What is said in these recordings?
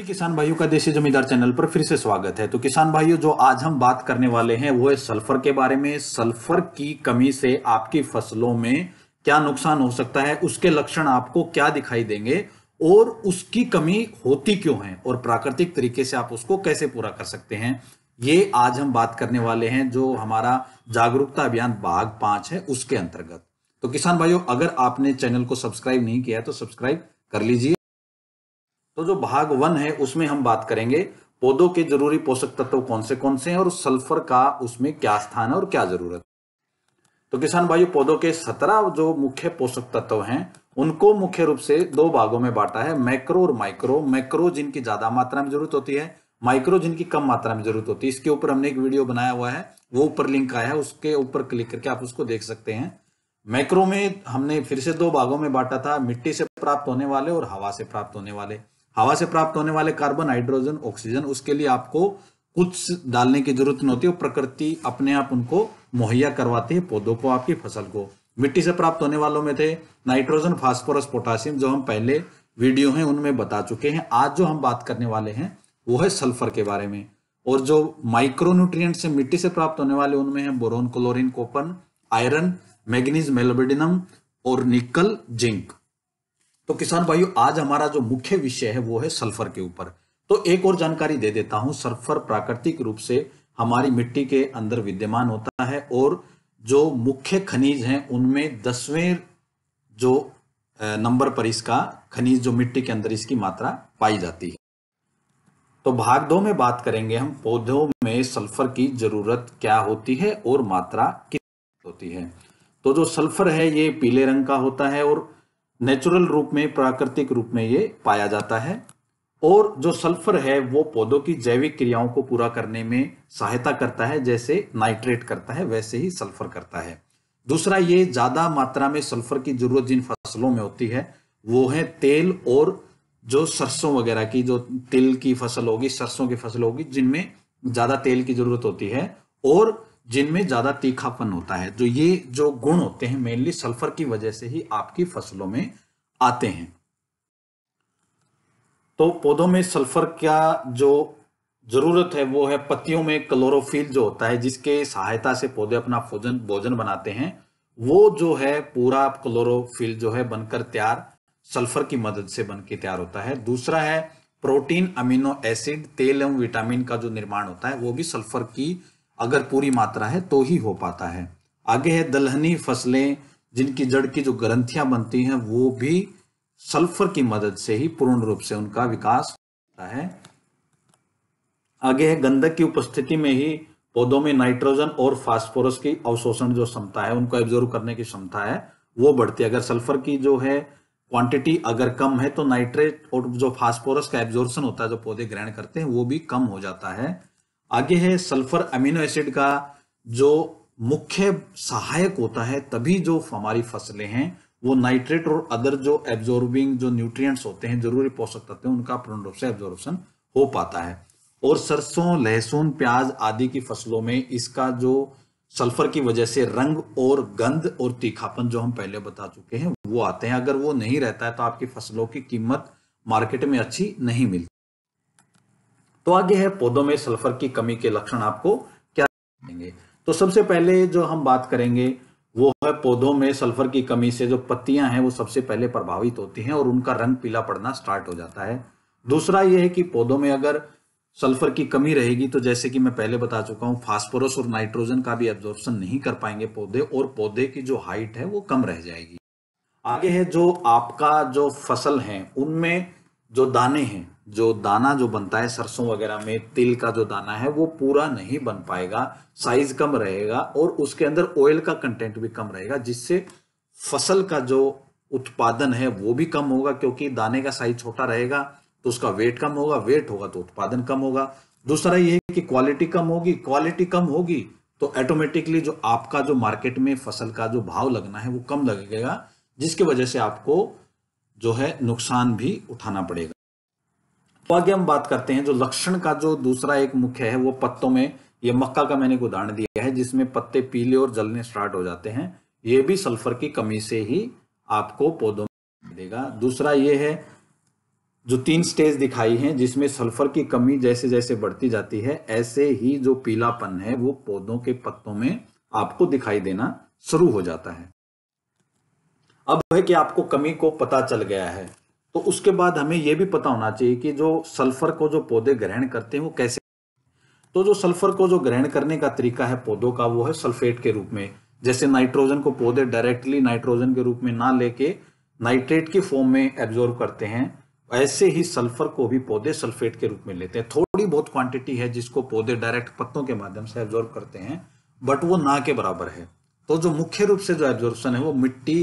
किसान भाइयों का देसी जमींदार चैनल पर फिर से स्वागत है तो किसान भाइयों जो आज हम बात करने वाले हैं वो है सल्फर के बारे में सल्फर की कमी से आपकी फसलों में क्या नुकसान हो सकता है उसके लक्षण आपको क्या दिखाई देंगे और उसकी कमी होती क्यों है और प्राकृतिक तरीके से आप उसको कैसे पूरा कर सकते हैं ये आज हम बात करने वाले हैं जो हमारा जागरूकता अभियान भाग पांच है उसके अंतर्गत तो किसान भाइयों अगर आपने चैनल को सब्सक्राइब नहीं किया है तो सब्सक्राइब कर लीजिए तो जो भाग वन है उसमें हम बात करेंगे पौधों के जरूरी पोषक तत्व कौन से कौन से हैं और सल्फर का उसमें क्या स्थान है और क्या जरूरत तो किसान भाई पौधों के सत्रह जो मुख्य पोषक तत्व हैं उनको मुख्य रूप से दो भागों में बांटा है मैक्रो और माइक्रो मैक्रो जिनकी ज्यादा मात्रा में जरूरत होती है माइक्रो जिनकी कम मात्रा में जरूरत होती है इसके ऊपर हमने एक वीडियो बनाया हुआ है वो ऊपर लिंक आया है उसके ऊपर क्लिक करके आप उसको देख सकते हैं मैक्रो में हमने फिर से दो भागों में बांटा था मिट्टी से प्राप्त होने वाले और हवा से प्राप्त होने वाले हवा से प्राप्त होने वाले कार्बन हाइड्रोजन ऑक्सीजन उसके लिए आपको कुछ डालने की जरूरत नहीं होती और प्रकृति अपने आप उनको मुहैया करवाती है पौधों को आपकी फसल को मिट्टी से प्राप्त होने वालों में थे नाइट्रोजन फास्फोरस पोटासियम जो हम पहले वीडियो हैं उनमें बता चुके हैं आज जो हम बात करने वाले हैं वो है सल्फर के बारे में और जो माइक्रोन्यूट्रिय से मिट्टी से प्राप्त होने वाले उनमें हैं boron chlorine copper iron manganese molybdenum और निकल जिंक तो किसान भाइयों आज हमारा जो मुख्य विषय है वो है सल्फर के ऊपर तो एक और जानकारी दे देता हूं सल्फर प्राकृतिक रूप से हमारी मिट्टी के अंदर विद्यमान होता है और जो मुख्य खनिज हैं उनमें दसवें जो नंबर पर इसका खनिज जो मिट्टी के अंदर इसकी मात्रा पाई जाती है तो भाग दो में बात करेंगे हम पौधों में सल्फर की जरूरत क्या होती है और मात्रा कितनी होती है तो जो सल्फर है ये पीले रंग का होता है और नेचुरल रूप में प्राकृतिक रूप में ये पाया जाता है और जो सल्फर है वो पौधों की जैविक क्रियाओं को पूरा करने में सहायता करता है जैसे नाइट्रेट करता है वैसे ही सल्फर करता है दूसरा ये ज्यादा मात्रा में सल्फर की जरूरत जिन फसलों में होती है वो है तेल और जो सरसों वगैरह की जो तिल की फसल होगी सरसों की फसल होगी जिनमें ज्यादा तेल की जरूरत होती है और जिनमें ज़्यादा तीखापन होता है जो ये जो गुण होते हैं मेनली सल्फर की वजह से ही आपकी फसलों में आते हैं तो पौधों में सल्फर का जो जरूरत है वो है पत्तियों में क्लोरोफिल जो होता है जिसके सहायता से पौधे अपना भोजन भोजन बनाते हैं वो जो है पूरा क्लोरोफिल जो है बनकर तैयार सल्फर की मदद से बन के तैयार होता है दूसरा है प्रोटीन अमीनो एसिड तेल एवं विटामिन का जो निर्माण होता है वो भी सल्फर की अगर पूरी मात्रा है तो ही हो पाता है आगे है दलहनी फसलें जिनकी जड़ की जो ग्रंथियां बनती हैं वो भी सल्फर की मदद से ही पूर्ण रूप से उनका विकास होता है आगे है गंधक की उपस्थिति में ही पौधों में नाइट्रोजन और फास्फोरस की अवशोषण जो क्षमता है उनको एब्जॉर्व करने की क्षमता है वो बढ़ती है अगर सल्फर की जो है क्वांटिटी अगर कम है तो नाइट्रेट और जो फास्फोरस का एब्जोर्शन होता है जो पौधे ग्रहण करते हैं वो भी कम हो जाता है आगे है सल्फर अमीनो एसिड का जो मुख्य सहायक होता है तभी जो हमारी फसलें हैं वो नाइट्रेट और अदर जो एब्जॉर्बिंग जो न्यूट्रिएंट्स होते हैं जरूरी पोषक तत्व उनका पूर्ण रूप से एब्जॉर्बेशन हो पाता है और सरसों लहसुन प्याज आदि की फसलों में इसका जो सल्फर की वजह से रंग और गंध और तीखापन जो हम पहले बता चुके हैं वो आते हैं अगर वो नहीं रहता है तो आपकी फसलों की कीमत मार्केट में अच्छी नहीं मिलती तो आगे है पौधों में सल्फर की कमी के लक्षण आपको क्या देंगे तो सबसे पहले जो हम बात करेंगे वो है पौधों में सल्फर की कमी से जो पत्तियां हैं वो सबसे पहले प्रभावित होती हैं और उनका रंग पीला पड़ना स्टार्ट हो जाता है दूसरा ये है कि पौधों में अगर सल्फर की कमी रहेगी तो जैसे कि मैं पहले बता चुका हूँ फास्फोरस और नाइट्रोजन का भी एब्जॉर्बन नहीं कर पाएंगे पौधे और पौधे की जो हाइट है वो कम रह जाएगी आगे है जो आपका जो फसल है उनमें जो दाने हैं जो दाना जो बनता है सरसों वगैरह में तिल का जो दाना है वो पूरा नहीं बन पाएगा साइज कम रहेगा और उसके अंदर ऑयल का कंटेंट भी कम रहेगा जिससे फसल का जो उत्पादन है वो भी कम होगा क्योंकि दाने का साइज छोटा रहेगा तो उसका वेट कम होगा वेट होगा तो उत्पादन कम होगा दूसरा ये है कि क्वालिटी कम होगी क्वालिटी कम होगी तो ऑटोमेटिकली जो आपका जो मार्केट में फसल का जो भाव लगना है वो कम लगेगा जिसकी वजह से आपको जो है नुकसान भी उठाना पड़ेगा तो आगे हम बात करते हैं जो लक्षण का जो दूसरा एक मुख्य है वो पत्तों में ये मक्का का मैंने एक उदाहरण दिया है जिसमें पत्ते पीले और जलने स्टार्ट हो जाते हैं ये भी सल्फर की कमी से ही आपको पौधों में मिलेगा दूसरा ये है जो तीन स्टेज दिखाई है जिसमें सल्फर की कमी जैसे जैसे बढ़ती जाती है ऐसे ही जो पीलापन है वो पौधों के पत्तों में आपको दिखाई देना शुरू हो जाता है अब है कि आपको कमी को पता चल गया है तो उसके बाद हमें यह भी पता होना चाहिए कि जो सल्फर को जो पौधे ग्रहण करते हैं वो कैसे तो जो सल्फर को जो ग्रहण करने का तरीका है पौधों का वो है सल्फेट के रूप में जैसे नाइट्रोजन को पौधे डायरेक्टली नाइट्रोजन के रूप में ना लेके नाइट्रेट के फॉर्म में एब्जॉर्व करते हैं ऐसे ही सल्फर को भी पौधे सल्फेट के रूप में लेते हैं थोड़ी बहुत क्वांटिटी है जिसको पौधे डायरेक्ट पत्तों के माध्यम से एब्जॉर्व करते हैं बट वो ना के बराबर है तो जो मुख्य रूप से जो एब्जॉर्बन है वो मिट्टी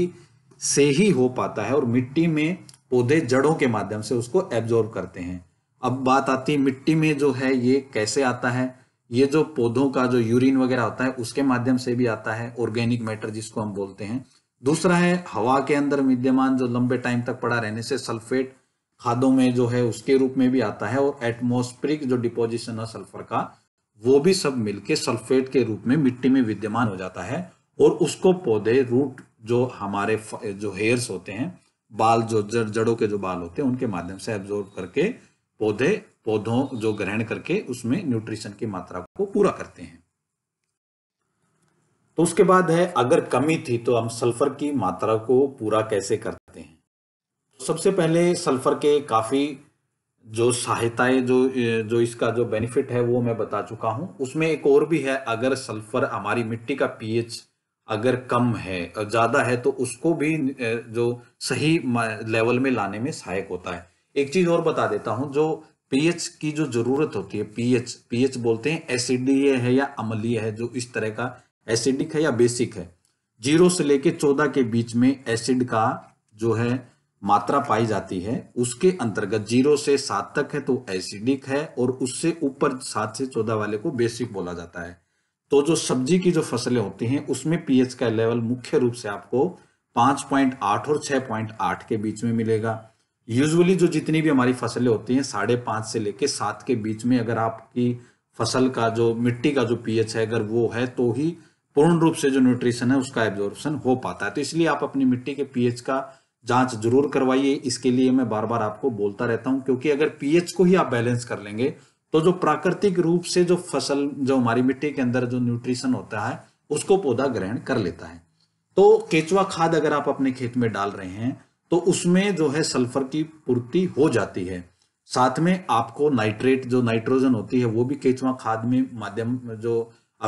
से ही हो पाता है और मिट्टी में पौधे जड़ों के माध्यम से उसको एब्जॉर्व करते हैं अब बात आती है मिट्टी में जो है ये कैसे आता है ये जो पौधों का जो यूरिन वगैरह होता है उसके माध्यम से भी आता है ऑर्गेनिक मैटर जिसको हम बोलते हैं दूसरा है हवा के अंदर विद्यमान जो लंबे टाइम तक पड़ा रहने से सल्फेट खादों में जो है उसके रूप में भी आता है और एटमोस्फेरिक जो डिपोजिशन है सल्फर का वो भी सब मिलके सल्फेट के रूप में मिट्टी में विद्यमान हो जाता है और उसको पौधे रूट जो हमारे जो हेयर्स होते हैं बाल जो जड़ जड़ों के जो बाल होते हैं उनके माध्यम से एब्जॉर्ब करके पौधे पौधों जो ग्रहण करके उसमें न्यूट्रिशन की मात्रा को पूरा करते हैं तो उसके बाद है अगर कमी थी तो हम सल्फर की मात्रा को पूरा कैसे करते हैं सबसे पहले सल्फर के काफ़ी जो सहायताएं जो जो इसका जो बेनिफिट है वो मैं बता चुका हूं उसमें एक और भी है अगर सल्फर हमारी मिट्टी का पीएच अगर कम है ज्यादा है तो उसको भी जो सही लेवल में लाने में सहायक होता है एक चीज और बता देता हूं जो पीएच की जो जरूरत होती है पीएच पीएच बोलते हैं एसिडीय है या अम्लीय है जो इस तरह का एसिडिक है या बेसिक है जीरो से लेके चौदह के बीच में एसिड का जो है मात्रा पाई जाती है उसके अंतर्गत जीरो से सात तक है तो एसिडिक है और उससे ऊपर सात से चौदह वाले को बेसिक बोला जाता है तो जो सब्जी की जो फसलें होती हैं उसमें पीएच का लेवल मुख्य रूप से आपको 5.8 और 6.8 के बीच में मिलेगा यूजुअली जो जितनी भी हमारी फसलें होती हैं साढ़े पाँच से लेके सात के बीच में अगर आपकी फसल का जो मिट्टी का जो पीएच है अगर वो है तो ही पूर्ण रूप से जो न्यूट्रिशन है उसका एब्जॉर्बन हो पाता है तो इसलिए आप अपनी मिट्टी के पीएच का जांच जरूर करवाइए इसके लिए मैं बार बार आपको बोलता रहता हूं क्योंकि अगर पीएच को ही आप बैलेंस कर लेंगे तो जो प्राकृतिक रूप से जो फसल जो हमारी मिट्टी के अंदर जो न्यूट्रिशन होता है उसको पौधा ग्रहण कर लेता है तो केचुआ खाद अगर आप अपने खेत में डाल रहे हैं तो उसमें जो है सल्फर की पूर्ति हो जाती है साथ में आपको नाइट्रेट जो नाइट्रोजन होती है वो भी केचुआ खाद में माध्यम जो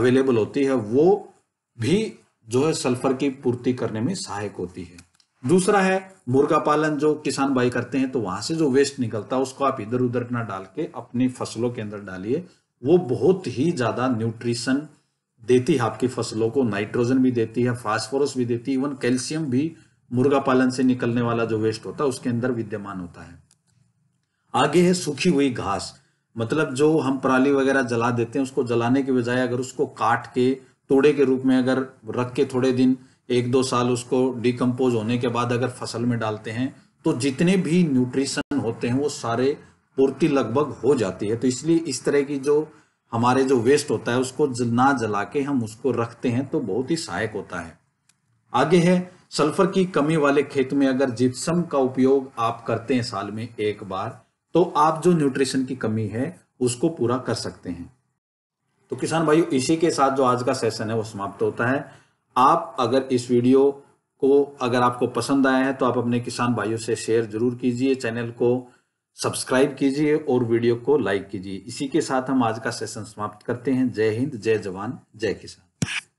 अवेलेबल होती है वो भी जो है सल्फर की पूर्ति करने में सहायक होती है दूसरा है मुर्गा पालन जो किसान भाई करते हैं तो वहां से जो वेस्ट निकलता है उसको आप इधर उधर ना डाल के अपनी फसलों के अंदर डालिए वो बहुत ही ज्यादा न्यूट्रिशन देती है आपकी फसलों को नाइट्रोजन भी देती है फास्फोरस भी देती है इवन कैल्शियम भी मुर्गा पालन से निकलने वाला जो वेस्ट होता है उसके अंदर विद्यमान होता है आगे है सूखी हुई घास मतलब जो हम पराली वगैरह जला देते हैं उसको जलाने के बजाय अगर उसको काट के तोड़े के रूप में अगर रख के थोड़े दिन एक दो साल उसको डिकम्पोज होने के बाद अगर फसल में डालते हैं तो जितने भी न्यूट्रिशन होते हैं वो सारे पूर्ति लगभग हो जाती है तो इसलिए इस तरह की जो हमारे जो वेस्ट होता है उसको ना जला के हम उसको रखते हैं तो बहुत ही सहायक होता है आगे है सल्फर की कमी वाले खेत में अगर जिप्सम का उपयोग आप करते हैं साल में एक बार तो आप जो न्यूट्रिशन की कमी है उसको पूरा कर सकते हैं तो किसान भाइयों इसी के साथ जो आज का सेशन है वो समाप्त होता है आप अगर इस वीडियो को अगर आपको पसंद आया है तो आप अपने किसान भाइयों से शेयर जरूर कीजिए चैनल को सब्सक्राइब कीजिए और वीडियो को लाइक कीजिए इसी के साथ हम आज का सेशन समाप्त करते हैं जय हिंद जय जवान जय किसान